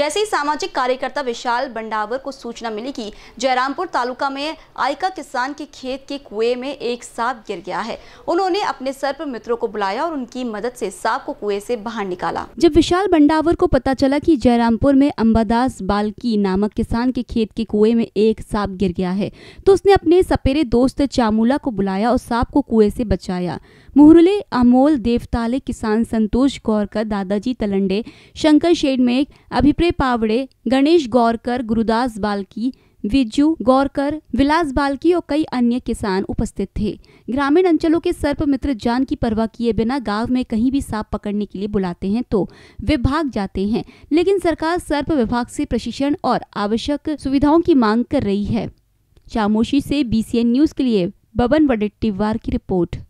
जैसे ही सामाजिक कार्यकर्ता विशाल बंडावर को सूचना मिली कि जयरामपुर तालुका में आयका किसान के खेत के कुएं में एक सांप गिर गया है उन्होंने अपने सर्प मित्रों को बुलाया और उनकी मदद से सांप को कुएं से बाहर निकाला जब विशाल बंडावर को पता चला कि जयरामपुर में अम्बादास बालकी नामक किसान के खेत के कुएं में एक सांप गिर गया है तो उसने अपने सपेरे दोस्त चामूला को बुलाया और सांप को कुएं से बचाया मुहरले अमोल देवताले किसान संतोष गौर का दादाजी तलंडे शंकर शेड में अभिप्रेत पावड़े गणेश गौरकर गुरुदास बाल्की विजू गौरकर विलास बाल्की और कई अन्य किसान उपस्थित थे ग्रामीण अंचलों के सर्प मित्र जान की परवाह किए बिना गांव में कहीं भी सांप पकड़ने के लिए बुलाते हैं तो विभाग जाते हैं लेकिन सरकार सर्प विभाग से प्रशिक्षण और आवश्यक सुविधाओं की मांग कर रही है चामोशी से बी न्यूज के लिए बबन वडेट्टीवार की रिपोर्ट